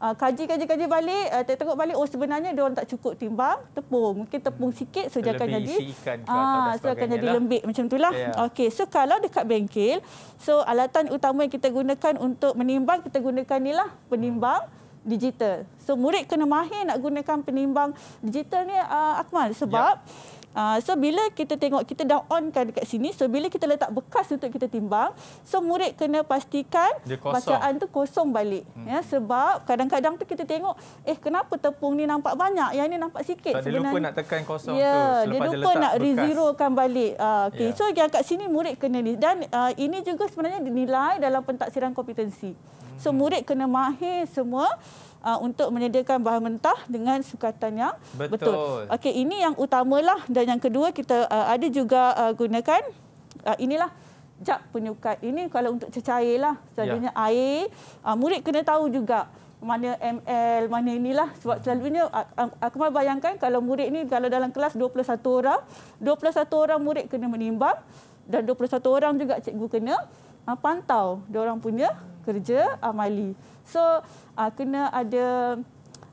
kaji-kaji-kaji balik, uh, tak tengok balik, oh sebenarnya dia orang tak cukup timbang tepung. Mungkin tepung hmm. sikit, so dia akan jadi, ke uh, akan jadi lah. lembik macam itulah. Yeah. Okey, so kalau dekat bengkel, so alatan utama yang kita gunakan untuk menimbang, kita gunakan inilah penimbang. Hmm digital. So murid kena mahir nak gunakan penimbang digital ni uh, Akmal sebab yep. Ya. Ah, so bila kita tengok kita dah onkan dekat sini so bila kita letak bekas untuk kita timbang so murid kena pastikan bacaan tu kosong balik hmm. ya sebab kadang-kadang tu kita tengok eh kenapa tepung ni nampak banyak yang ni nampak sikit so, sebenarnya dia lupa nak tekan kosong yeah, tu selepas dia lupa dia letak nak rezerokan balik uh, okey yeah. so yang kat sini murid kena ni dan uh, ini juga sebenarnya dinilai dalam pentaksiran kompetensi hmm. so murid kena mahir semua uh, untuk menyediakan bahan mentah dengan sukatan yang betul. betul. Okey, ini yang utamalah dan yang kedua kita uh, ada juga uh, gunakan uh, inilah jap penyukat. Ini kalau untuk cecair lah, selalunya ya. air. Uh, murid kena tahu juga mana ML, mana inilah sebab selalunya uh, uh, aku mahu bayangkan kalau murid ni kalau dalam kelas 21 orang, 21 orang murid kena menimbang dan 21 orang juga cikgu kena uh, pantau dia orang punya kerja amali. So uh, kena ada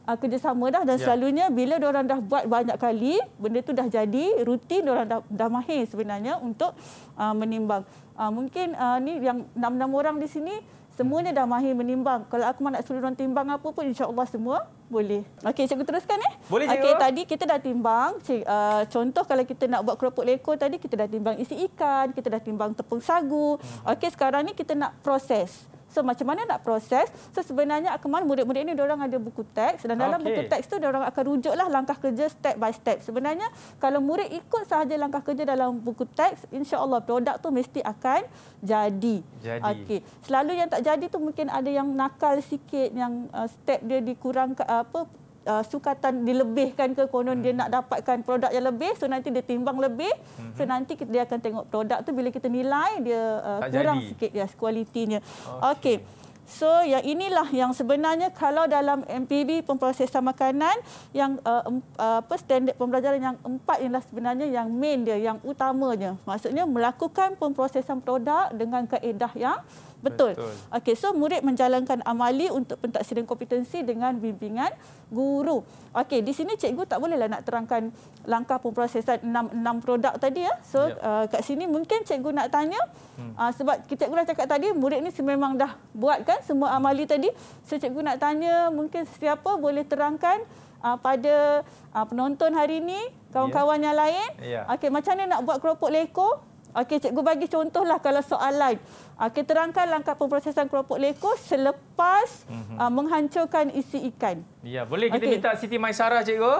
uh, kerjasama dah dan yeah. selalunya bila orang dah buat banyak kali, benda tu dah jadi rutin orang dah, dah mahir sebenarnya untuk uh, menimbang. Uh, mungkin uh, ni yang enam-enam orang di sini semuanya dah mahir menimbang. Kalau aku nak suruh orang timbang apa pun insya-Allah semua boleh. Okey, cikgu teruskan eh. Boleh Okey, tadi kita dah timbang. Cik, uh, contoh kalau kita nak buat keropok leko tadi kita dah timbang isi ikan, kita dah timbang tepung sagu. Hmm. Okey, sekarang ni kita nak proses. So macam mana nak proses? So sebenarnya kemarin murid-murid ini orang ada buku teks dan dalam okay. buku teks tu orang akan rujuklah langkah kerja step by step. Sebenarnya kalau murid ikut sahaja langkah kerja dalam buku teks, insya-Allah produk tu mesti akan jadi. jadi. Okey. Selalu yang tak jadi tu mungkin ada yang nakal sikit yang uh, step dia dikurang uh, apa uh, sukatan dilebihkan ke konon hmm. dia nak dapatkan produk yang lebih so nanti dia timbang lebih hmm. so nanti kita, dia akan tengok produk tu bila kita nilai dia uh, kurang jadi. sikit dia yes, kualitinya okey okay. So yang inilah yang sebenarnya kalau dalam MPB pemprosesan makanan yang uh, um, uh, apa standard pembelajaran yang empat inilah sebenarnya yang main dia yang utamanya maksudnya melakukan pemprosesan produk dengan kaedah yang Betul. Betul. Okey, so murid menjalankan amali untuk pentaksiran kompetensi dengan bimbingan guru. Okey, di sini cikgu tak bolehlah nak terangkan langkah pemprosesan 6 6 produk tadi ya. So ya. Uh, kat sini mungkin cikgu nak tanya hmm. uh, sebab kita cikgu dah cakap tadi murid ni memang dah buat kan semua amali tadi. So cikgu nak tanya mungkin siapa boleh terangkan Uh, pada uh, penonton hari ini kawan-kawan yeah. yang lain yeah. okey macam mana nak buat keropok leko Okey, cikgu bagi contohlah kalau soalan. Okey, terangkan langkah pemprosesan keropok lekos selepas mhm. uh, menghancurkan isi ikan. Ya, boleh kita okay. minta Siti Maisara cikgu?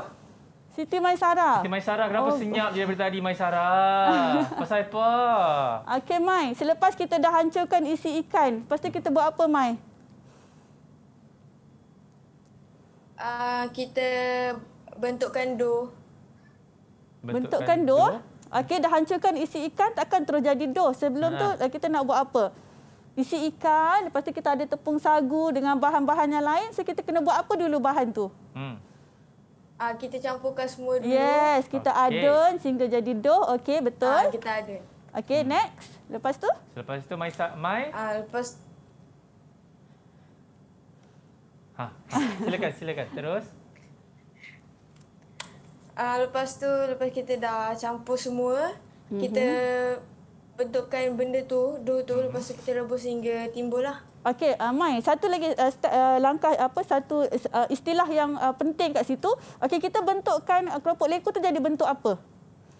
Siti Maisara. Siti Maisara, kenapa oh. senyap dia dari tadi Maisara? Pasal apa? Okey, Mai, selepas kita dah hancurkan isi ikan, lepas tu kita buat apa, Mai? Uh, kita bentukkan do. Bentukkan, bentukkan do? Okey dah hancurkan isi ikan takkan terus jadi dough. Sebelum ha. tu eh, kita nak buat apa? Isi ikan, lepas tu kita ada tepung sagu dengan bahan-bahan yang lain. So kita kena buat apa dulu bahan tu? Hmm. Ah kita campurkan semua dulu. Yes, kita okay. adun sehingga jadi dough. Okey, betul. Ah kita adun. Okey, hmm. next. Lepas tu? Lepas tu mai mai. Ah lepas Ha, ha silakan, silakan. Terus. Uh, lepas tu lepas kita dah campur semua, mm-hmm. kita bentukkan benda tu, dough tu mm-hmm. lepas tu kita rebus sehingga timbul lah. Okey, uh, Mai, satu lagi uh, ah, st- uh, langkah apa satu uh, istilah yang uh, penting kat situ. Okey, kita bentukkan uh, keropok leku tu jadi bentuk apa?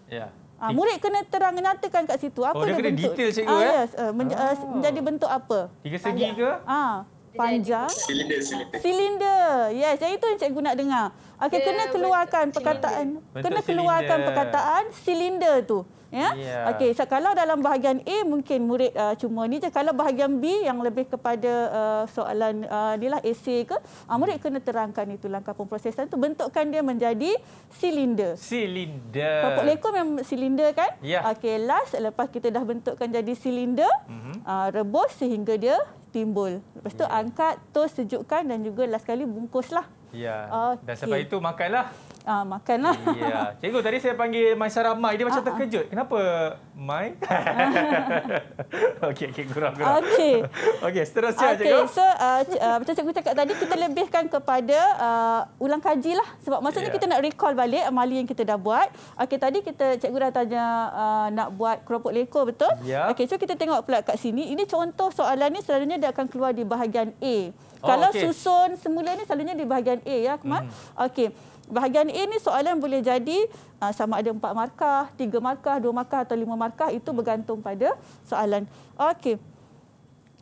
Ya. Yeah. Ah, murid kena terang nyatakan kat situ apa oh, dia, dia kena bentuk. Detail cikgu ah, eh. Yes, uh, eh, menja- oh. menjadi bentuk apa? Tiga segi ke? Ah panjang. Silinder, silinder. Silinder. Yes, yang itu yang cikgu nak dengar. Okey, yeah, ya, kena keluarkan perkataan. kena keluarkan perkataan silinder tu ya yeah. okey so kalau dalam bahagian A mungkin murid uh, cuma ni je kalau bahagian B yang lebih kepada uh, soalan uh, lah, esei ke uh, murid hmm. kena terangkan itu langkah pemprosesan tu bentukkan dia menjadi silinder silinder kapok lekor memang silinder kan yeah. okey last lepas kita dah bentukkan jadi silinder mm-hmm. uh, rebus sehingga dia timbul lepas tu yeah. angkat tos sejukkan dan juga last sekali bungkuslah Ya. Okay. Dan sebab itu makanlah. Ah, makanlah. Ya. Cikgu tadi saya panggil Mai Sarah Mai, dia macam ah, ah. terkejut. Ah. Kenapa Mai? okey, okey, kurang-kurang. Okey. okey, seterusnya okay. cikgu. So, uh, uh, macam cikgu cakap tadi, kita lebihkan kepada uh, ulang kaji lah. Sebab maksudnya ya. kita nak recall balik amali yang kita dah buat. Okey, tadi kita cikgu dah tanya uh, nak buat keropok leko betul? Ya. Okey, so kita tengok pula kat sini. Ini contoh soalan ni selalunya dia akan keluar di bahagian A. Oh, Kalau okay. susun semula ni selalunya di bahagian A ya Kemal. Hmm. Okey. Bahagian A ni soalan boleh jadi ah, sama ada empat markah, tiga markah, dua markah atau lima markah itu bergantung pada soalan. Okey.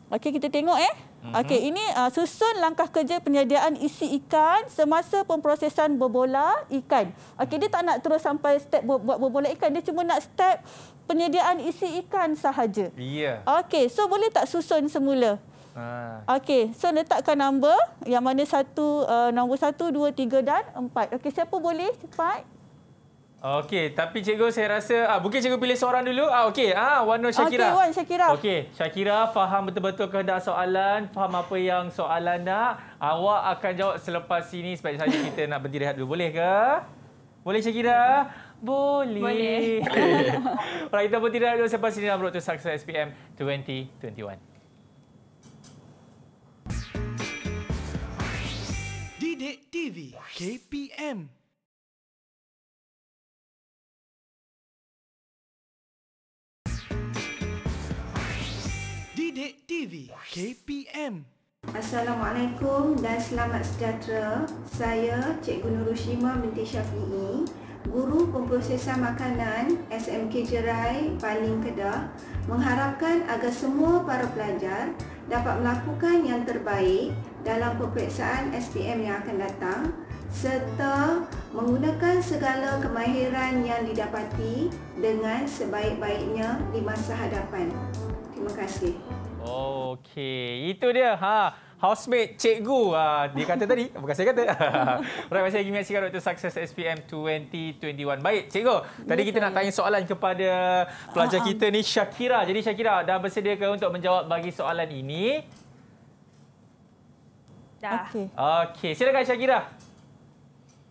Okey kita tengok eh. Mhm. Okey ini ah, susun langkah kerja penyediaan isi ikan semasa pemprosesan berbola ikan. Okey dia tak nak terus sampai step buat berbola ikan dia cuma nak step penyediaan isi ikan sahaja. Ya. Yeah. Okey so boleh tak susun semula? Ah. Okey, so letakkan nombor yang mana satu, uh, nombor satu, dua, tiga dan empat. Okey, siapa boleh cepat? Okey, tapi cikgu saya rasa, ah, mungkin cikgu pilih seorang dulu. Ah, Okey, ah, Wan Nur Syakira. Okey, Wan Syakira. Okey, Syakira faham betul-betul kehendak soalan, faham apa yang soalan nak. Awak akan jawab selepas sini sebab saja kita nak berhenti rehat dulu. Boleh ke? Boleh Syakira? Boleh. Boleh. Baiklah, kita berhenti rehat dulu selepas sini dalam Broto Success SPM 2021. Bidik TV KPM Bidik TV KPM Assalamualaikum dan selamat sejahtera Saya Cikgu Nurushima binti Syafi'i Guru Pemprosesan Makanan SMK Jerai Paling Kedah mengharapkan agar semua para pelajar dapat melakukan yang terbaik dalam peperiksaan SPM yang akan datang serta menggunakan segala kemahiran yang didapati dengan sebaik-baiknya di masa hadapan. Terima kasih. Okey, itu dia. Ha, housemate cikgu ha, dia kata tadi bukan saya kata orang masih lagi menyaksikan Dr. sukses SPM 2021 baik cikgu tadi kita nak tanya soalan kepada pelajar ah, ah. kita ni Syakira jadi Syakira dah bersedia ke untuk menjawab bagi soalan ini Dah. Okey. Okey, silakan Syakira.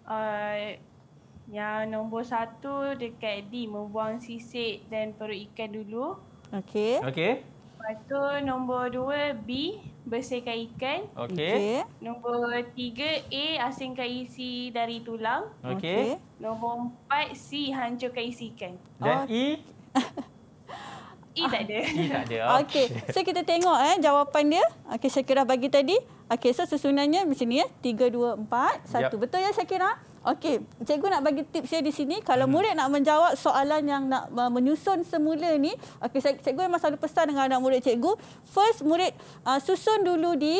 Uh, yang nombor satu dekat D, membuang sisik dan perut ikan dulu. Okey. Okey. Lepas tu nombor dua B, bersihkan ikan. Okey. Okay. Nombor tiga A, asingkan isi dari tulang. Okey. Okay. Nombor empat C, hancurkan isi ikan. Dan e? oh. E? E tak ada. E tak ada. Okey. Okay. So kita tengok eh jawapan dia. Okey Syakira bagi tadi. Okey so susunannya di sini ya. 3 2 4 1. Yep. Betul ya Syakira? Okey. Cikgu nak bagi tips saya di sini kalau hmm. murid nak menjawab soalan yang nak uh, menyusun semula ni. Okey cikgu memang selalu pesan dengan anak murid cikgu, first murid uh, susun dulu di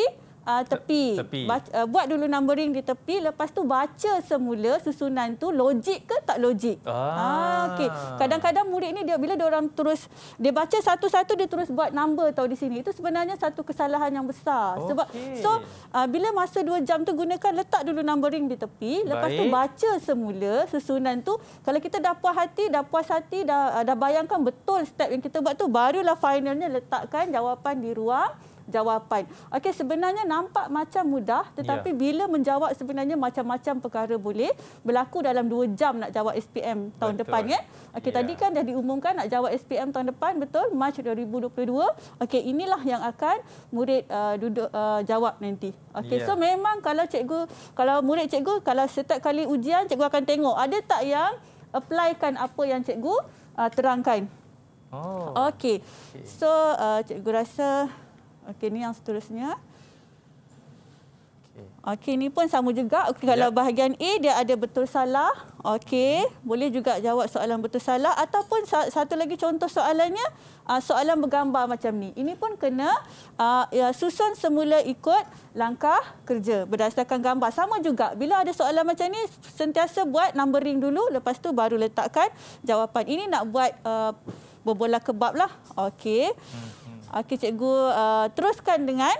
uh, tepi. tepi. Baca, uh, buat dulu numbering di tepi, lepas tu baca semula susunan tu logik ke tak logik. Ah. Ah, okay. Kadang-kadang murid ni dia bila dia orang terus dia baca satu-satu dia terus buat number tau di sini. Itu sebenarnya satu kesalahan yang besar. Okay. Sebab so uh, bila masa dua jam tu gunakan letak dulu numbering di tepi, lepas Baik. tu baca semula susunan tu. Kalau kita dah puas hati, dah puas hati, dah, dah bayangkan betul step yang kita buat tu, barulah finalnya letakkan jawapan di ruang jawapan. Okey sebenarnya nampak macam mudah tetapi yeah. bila menjawab sebenarnya macam-macam perkara boleh berlaku dalam 2 jam nak jawab SPM tahun betul. depan ya. Okey yeah. tadi ya. kan dah diumumkan nak jawab SPM tahun depan betul Mac 2022. Okey inilah yang akan murid uh, duduk uh, jawab nanti. Okey yeah. so ya. memang kalau cikgu kalau murid cikgu kalau setiap kali ujian cikgu akan tengok ada tak yang applykan apa yang cikgu uh, terangkan. Oh. Okey. So uh, cikgu rasa Okey, ni yang seterusnya. Okey, ni pun sama juga. Okay, ya. Kalau bahagian A, dia ada betul-salah. Okey, boleh juga jawab soalan betul-salah. Ataupun satu lagi contoh soalannya, ah, soalan bergambar macam ni. Ini pun kena ah, ya, susun semula ikut langkah kerja berdasarkan gambar. Sama juga, bila ada soalan macam ni, sentiasa buat numbering dulu. Lepas tu baru letakkan jawapan. Ini nak buat uh, berbola kebab lah. Okey. Hmm. Okey cikgu uh, teruskan dengan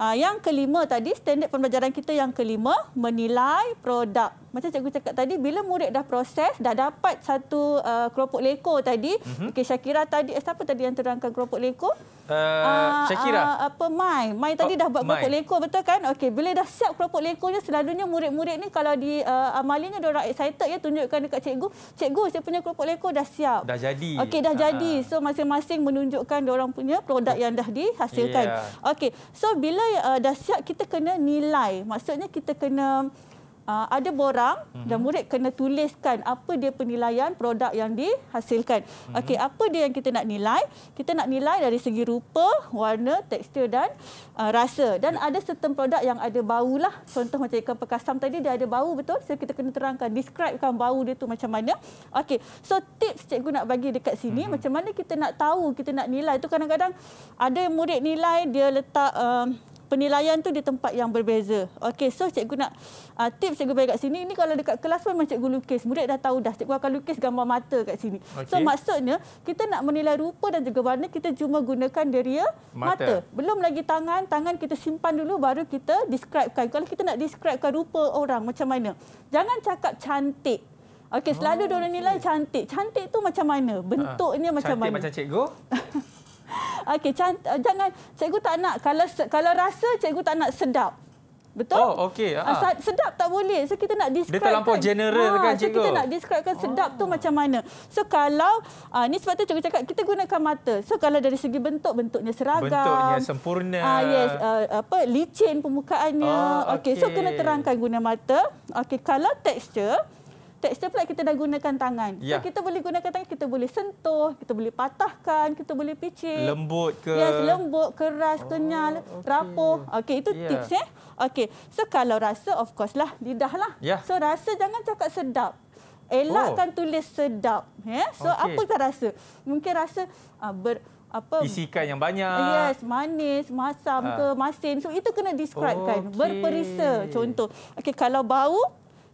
uh, yang kelima tadi standard pembelajaran kita yang kelima menilai produk macam cikgu cakap tadi bila murid dah proses dah dapat satu uh, keropok leko tadi mm-hmm. okey Shakira tadi eh, siapa tadi yang terangkan keropok leko uh, uh, Syakira uh, apa mai mai tadi oh, dah buat keropok leko betul kan okey bila dah siap keropok lekonya selalunya murid-murid ni kalau di uh, amalinya dia orang excited ya tunjukkan dekat cikgu cikgu saya punya keropok leko dah siap dah jadi okey dah uh. jadi so masing-masing menunjukkan dia orang punya produk yang dah dihasilkan yeah. okey so bila uh, dah siap kita kena nilai maksudnya kita kena Ah, ada borang dan murid kena tuliskan apa dia penilaian produk yang dihasilkan. Mhm. Okey, apa dia yang kita nak nilai? Kita nak nilai dari segi rupa, warna, tekstur dan uh, rasa. Dan ya. ada certain produk yang ada bau lah. Contoh macam ikan pekasam tadi dia ada bau betul? So kita kena terangkan, describekan bau dia tu macam mana. Okey. So tips cikgu nak bagi dekat sini uh-huh. macam mana kita nak tahu, kita nak nilai tu kadang-kadang ada murid nilai dia letak uh, penilaian tu di tempat yang berbeza. Okey, so cikgu nak uh, ah, tips cikgu bagi kat sini. Ini kalau dekat kelas pun macam cikgu lukis. Murid dah tahu dah cikgu akan lukis gambar mata kat sini. Okay. So maksudnya kita nak menilai rupa dan juga warna kita cuma gunakan deria mata. mata. Belum lagi tangan. Tangan kita simpan dulu baru kita describekan. Kalau kita nak describekan rupa orang macam mana. Jangan cakap cantik. Okey, selalu oh, orang nilai cantik. Cantik tu macam mana? Bentuknya uh, macam cantik mana? Cantik macam cikgu. Okey, eh, jangan cikgu tak nak kalau kalau rasa cikgu tak nak sedap. Betul? Oh, okey. Ha. Sedap tak boleh. So kita nak describe. Dia terlampau kan? general ha, kan cikgu. So kita nak describekan sedap oh. tu macam mana. So kalau ha, ni sebab tu cikgu cakap kita gunakan mata. So kalau dari segi bentuk bentuknya seragam. Bentuknya sempurna. Ah ha, yes, uh, apa licin permukaannya. Oh, okey, okay. so kena terangkan guna mata. Okey, kalau tekstur tekstur pula kita dah gunakan tangan. Yeah. So ya. kita boleh gunakan tangan, kita boleh sentuh, kita boleh patahkan, kita boleh picit. Lembut ke? Yes, lembut, keras, oh, kenyal, okay. rapuh. Okey, itu yeah. tips eh. Okey. So kalau rasa of course lah lidah lah. Yeah. So rasa jangan cakap sedap. Elakkan oh. tulis sedap, ya. Yeah? So okay. apa kita rasa? Mungkin rasa uh, ber apa isikan yang banyak. Yes, manis, masam uh. ke, masin. So itu kena describe kan. Okay. Berperisa contoh. Okey, kalau bau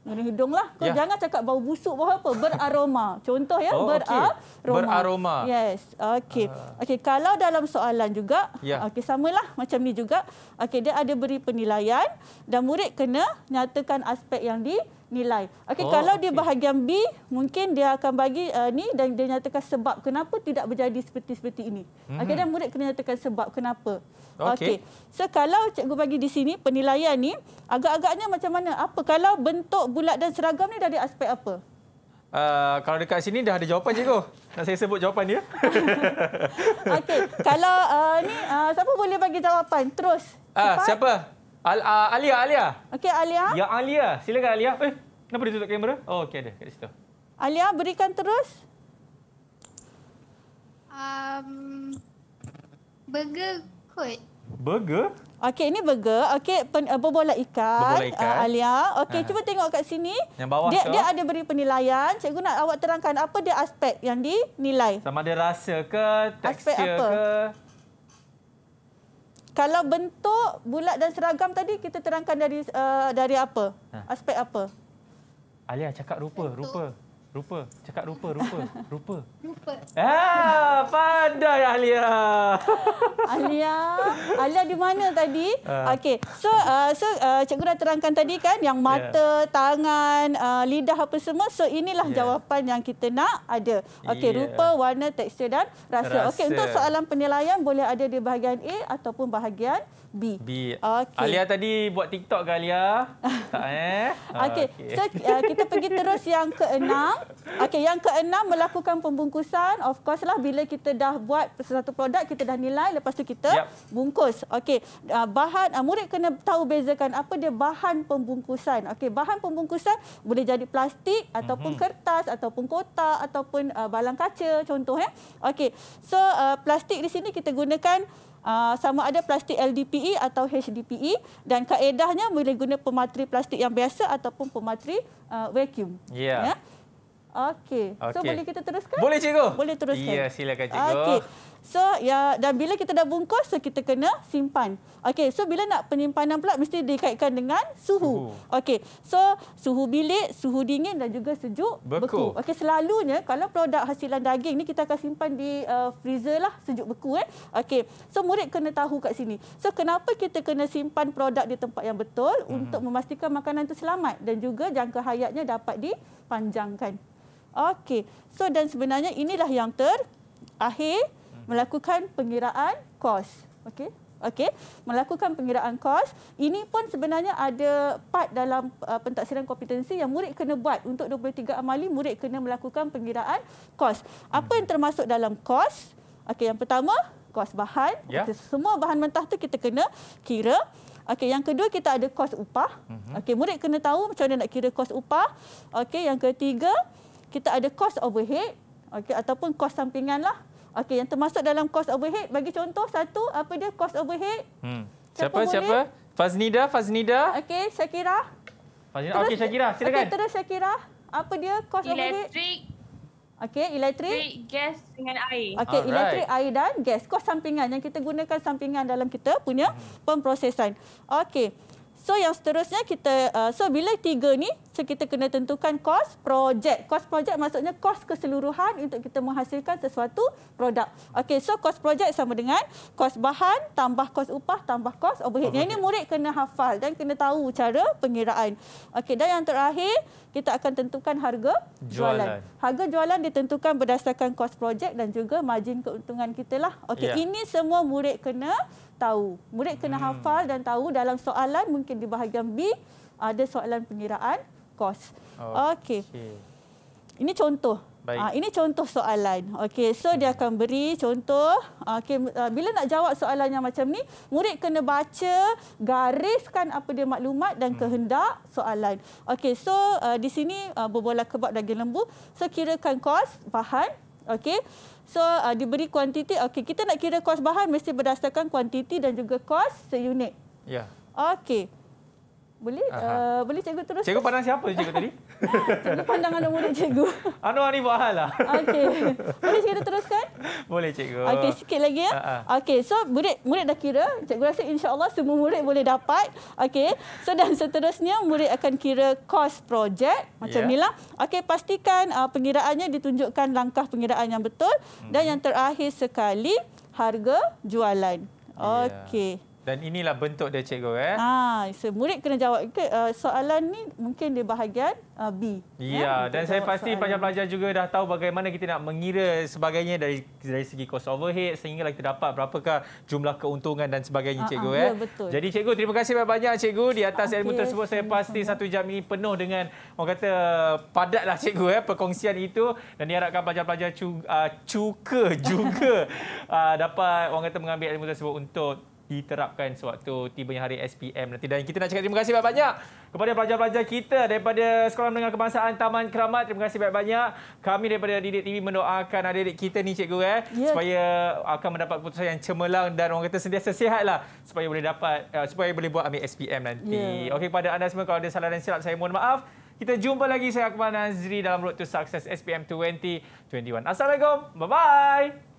mengenai hidung lah. Kau ya. jangan cakap bau busuk bau apa. Beraroma. Contoh ya, oh, beraroma. Okay. Beraroma. Yes. Okey. Ah. Okey, kalau dalam soalan juga, ya. okey lah macam ni juga. Okey, dia ada beri penilaian dan murid kena nyatakan aspek yang di nilai. Okey, oh, kalau okay. dia bahagian B, mungkin dia akan bagi uh, ni dan dia nyatakan sebab kenapa tidak berjadi seperti seperti ini. Mm-hmm. Okey, dan murid kena nyatakan sebab kenapa. Okey. Okay. So kalau cikgu bagi di sini penilaian ni agak-agaknya macam mana? Apa kalau bentuk bulat dan seragam ni dari aspek apa? Uh, kalau dekat sini dah ada jawapan cikgu. Nak saya sebut jawapan dia? Okey, kalau uh, ni uh, siapa boleh bagi jawapan? Terus. Ah, uh, siapa? Al uh, Alia, Alia. Okey, Alia. Ya Alia, silakan Alia. Eh, kenapa dia tutup kamera? Oh, okey ada kat situ. Alia, berikan terus. Um, burger kot. Burger? Okey, ini burger. Okey, uh, berbola ikan. Berbola ikan. Uh, Alia. Okey, uh. cuba tengok kat sini. Yang bawah dia, tu. Dia ada beri penilaian. Cikgu nak awak terangkan apa dia aspek yang dinilai. Sama ada rasa ke, tekstur ke. Aspek apa? kalau bentuk bulat dan seragam tadi kita terangkan dari uh, dari apa? Ha. Aspek apa? Alia cakap rupa, bentuk. rupa. Rupa. Cakap rupa, rupa. Rupa. Rupa. Ah, pandai Alia. Alia. Alia di mana tadi? Uh. Okey. So, uh, so uh, cikgu dah terangkan tadi kan yang ya. mata, yeah. tangan, uh, lidah apa semua. So, inilah yeah. jawapan yang kita nak ada. Okey, yeah. rupa, warna, tekstur dan rasa. rasa. Okey, untuk soalan penilaian boleh ada di bahagian A ataupun bahagian B. B. Okay. Alia tadi buat TikTok ke Alia? tak eh? Okey. Okay. So, uh, kita pergi terus yang keenam. Okey, yang keenam melakukan pembungkusan. Of course lah bila kita dah buat sesuatu produk kita dah nilai lepas tu kita yep. bungkus. Okey, uh, bahan uh, murid kena tahu bezakan apa dia bahan pembungkusan. Okey, bahan pembungkusan boleh jadi plastik ataupun mm -hmm. kertas ataupun kotak ataupun uh, balang kaca contoh ya. Okey. So uh, plastik di sini kita gunakan Uh, sama ada plastik LDPE atau HDPE dan kaedahnya boleh guna pematri plastik yang biasa ataupun pematri uh, vacuum. Yeah. Yeah? Okey. Okay. So boleh kita teruskan? Boleh cikgu. Boleh teruskan. Ya, silakan cikgu. Okey. So ya dan bila kita dah bungkus so kita kena simpan. Okey, so bila nak penyimpanan pula mesti dikaitkan dengan suhu. suhu. Okey. So suhu bilik, suhu dingin dan juga sejuk beku. beku. Okey, selalunya kalau produk hasilan daging ni kita akan simpan di uh, freezer lah sejuk beku eh. Okey. So murid kena tahu kat sini. So kenapa kita kena simpan produk di tempat yang betul hmm. untuk memastikan makanan tu selamat dan juga jangka hayatnya dapat dipanjangkan. Okey. So dan sebenarnya inilah yang terakhir hmm. melakukan pengiraan kos. Okey. Okey. Melakukan pengiraan kos. Ini pun sebenarnya ada part dalam uh, pentaksiran kompetensi yang murid kena buat. Untuk 23 amali, murid kena melakukan pengiraan kos. Apa yang hmm. termasuk dalam kos? Okey. Yang pertama, kos bahan. Yeah. Ya. Semua bahan mentah tu kita kena kira. Okey, yang kedua kita ada kos upah. Hmm. Okey, murid kena tahu macam mana nak kira kos upah. Okey, yang ketiga kita ada cost overhead okey ataupun cost sampingan lah okey yang termasuk dalam cost overhead bagi contoh satu apa dia cost overhead hmm. siapa siapa, siapa? Faznida Faznida okey Shakira Faznida okey Shakira silakan okay, terus Shakira apa dia cost electric. overhead electric okey electric gas dengan air okey electric air dan gas cost sampingan yang kita gunakan sampingan dalam kita punya hmm. pemprosesan okey So yang seterusnya kita uh, so bila tiga ni so kita kena tentukan kos projek. Kos projek maksudnya kos keseluruhan untuk kita menghasilkan sesuatu produk. Okey, so kos projek sama dengan kos bahan tambah kos upah tambah kos overhead. Yang ini murid kena hafal dan kena tahu cara pengiraan. Okey, dan yang terakhir kita akan tentukan harga jualan. jualan. Harga jualan ditentukan berdasarkan kos projek dan juga margin keuntungan kita lah. Okey, ya. ini semua murid kena tahu. Murid kena hmm. hafal dan tahu dalam soalan mungkin di bahagian B ada soalan pengiraan kos. Okey. Okay. Ini contoh. Ha, ini contoh soalan. Okey, so hmm. dia akan beri contoh. Okey, ah, bila nak jawab soalan yang macam ni, murid kena baca, gariskan apa dia maklumat dan hmm. kehendak soalan. Okey, so uh, di sini uh, berbola kebab daging lembu. So kos bahan Okey. So uh, diberi kuantiti. Okey, kita nak kira kos bahan mesti berdasarkan kuantiti dan juga kos seunit. Ya. Okey. Boleh uh, boleh cikgu terus. Cikgu pandang siapa cikgu tadi? Cikgu pandangan nombor dia, cikgu. Anwar ni buat hal lah. Okey. Boleh kita teruskan? Boleh, cikgu. Okey, sikit lagi ya. Ha, ha. Okey, so murid, murid dah kira. Cikgu rasa insya Allah semua murid boleh dapat. Okey. So dan seterusnya, murid akan kira kos projek. Macam yeah. ni lah. Okey, pastikan uh, pengiraannya ditunjukkan langkah pengiraan yang betul. Dan mhm. yang terakhir sekali, harga jualan. Ya. Okey. Yeah. Dan inilah bentuk dia cikgu eh. Ha, so murid kena jawab ke uh, soalan ni mungkin di bahagian uh, B. Ya, ya dan saya pasti pelajar-pelajar juga dah tahu bagaimana kita nak mengira sebagainya dari dari segi cost overhead sehingga kita dapat berapakah jumlah keuntungan dan sebagainya ah, cikgu ha, ha, eh. Ya, betul. Jadi cikgu terima kasih banyak-banyak cikgu di atas okay, tersebut saya pasti sama. satu jam ini penuh dengan orang kata padatlah cikgu eh perkongsian itu dan diharapkan pelajar-pelajar cuka juga uh, dapat orang kata mengambil ilmu tersebut untuk diterapkan sewaktu tiba hari SPM nanti. Dan kita nak cakap terima kasih banyak-banyak kepada pelajar-pelajar kita daripada Sekolah Menengah Kebangsaan Taman Keramat. Terima kasih banyak-banyak. Kami daripada Didik TV mendoakan adik-adik kita ni cikgu eh. Ya. Supaya akan mendapat keputusan yang cemerlang dan orang kata sentiasa sihatlah. Supaya boleh dapat, uh, supaya boleh buat ambil SPM nanti. Ya. Okey kepada anda semua kalau ada salah dan silap saya mohon maaf. Kita jumpa lagi saya Akmal Nazri dalam Road to Success SPM 2021. Assalamualaikum. Bye-bye.